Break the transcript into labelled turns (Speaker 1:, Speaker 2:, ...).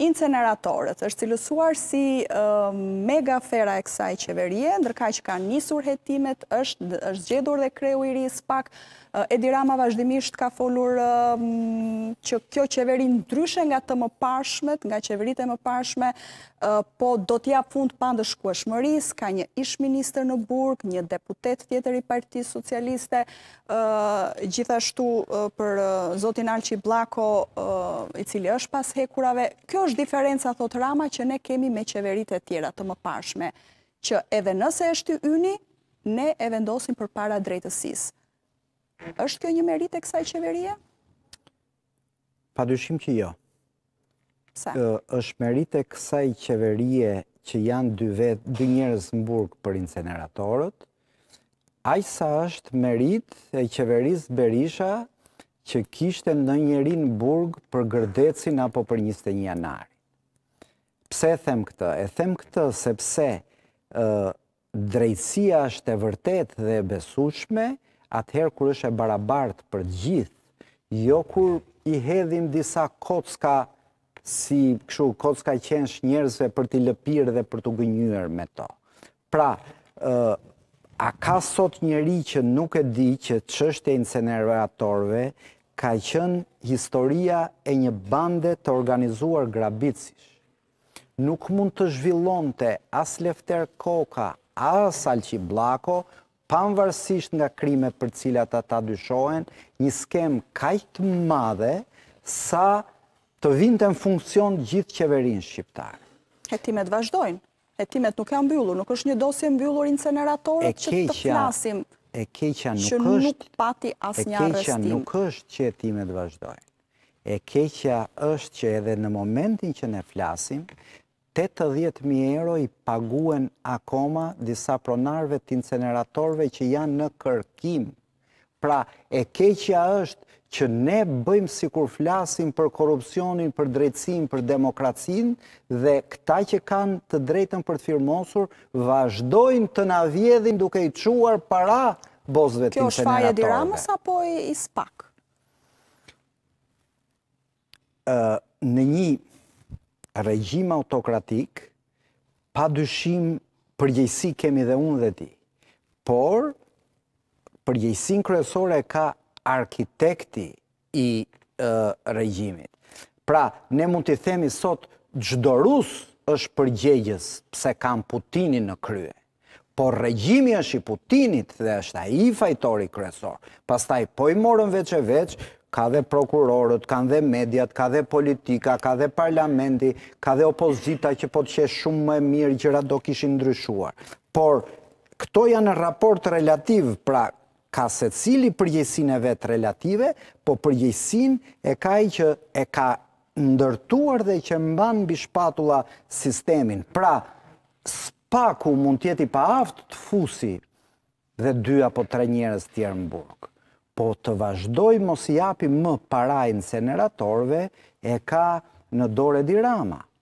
Speaker 1: inceneratorët është cilësuar si mega fera e kësaj qeverie, ndërkaj që ka njësur hetimet, është gjedur dhe kreu i ris pak, Edirama vazhdimisht ka folur që kjo qeverin ndryshe nga të më pashmet, nga qeverit e më pashme, po do t'ja fund pandë shkuashmëris, ka një ish minister në Burg, një deputet tjetër i partiz socialiste, gjithashtu për Zotin Alqi Blako, i cili është pas hekurave, kjo është diferenca, thot Rama, që ne kemi me qeverit e tjera të më pashme, që edhe nëse është yni, ne e vendosim për para drejtësis. është kjo një merit e kësaj qeveria?
Speaker 2: Pa dyshim që jo. Sa? është merit e kësaj qeverie që janë dy vetë, dy njërës në burg për inceneratorët, ajsa është merit e qeveris Berisha që kishte në njerin burg për gërdecin apo për 21 janari. Pse them këtë? E them këtë sepse drejtsia është e vërtet dhe e besushme, atëherë kur është e barabart për gjithë, jo kur i hedhim disa kocka si këshu kocka qenësh njerëzve për t'i lëpirë dhe për t'u gënyër me to. Pra, A ka sot njëri që nuk e di që të shështë e inceneratorve ka qënë historia e një bande të organizuar grabicish? Nuk mund të zhvillon të as Lefter Koka, as Alqi Blako, panvarsisht nga krime për cilat ata dyshohen, një skem kajtë madhe sa të vindë në funksion gjithë qeverin shqiptarë.
Speaker 1: Hetimet vazhdojnë hetimet nuk janë mbyllur, nuk është një dosje mbyllur inceneratorët që të flasim
Speaker 2: e nuk është që nuk
Speaker 1: pati as një arrestim e keqa nuk
Speaker 2: është që hetimet vazhdojnë e keqa është që edhe në momentin që ne flasim 80.000 euro i paguen akoma disa pronarve të inceneratorve që janë në kërkim Pra, e keqja është që ne bëjmë si kur flasim për korupcionin, për drejtsim, për demokracin, dhe këta që kanë të drejtën për të firmosur, vazhdojnë të na vjedhin duke i quar para bozve të inseneratore. Kjo është faje diramës
Speaker 1: apo i spak?
Speaker 2: Në një regjim autokratik, pa dyshim përgjëjsi kemi dhe unë dhe ti, por, përgjëjsin kërësore ka arkitekti i regjimit. Pra, ne mund të themi sot gjdorus është përgjegjës pse kam Putinin në krye. Por regjimi është i Putinit dhe është a i fajtori kresor. Pastaj, po i morën veç e veç, ka dhe prokurorët, ka dhe mediat, ka dhe politika, ka dhe parlamenti, ka dhe opozita që po të qeshë shumë më mirë gjëra do kishin ndryshuar. Por, këto janë raport relativ, pra, ka se cili përgjësin e vetë relative, po përgjësin e ka i që e ka ndërtuar dhe që mban bishpatula sistemin. Pra, spaku mund tjeti pa aftë të fusi dhe dy apo tre njërës tjerë në burg. Po të vazhdoj mos i api më parajnë se në e ka në dore dirama.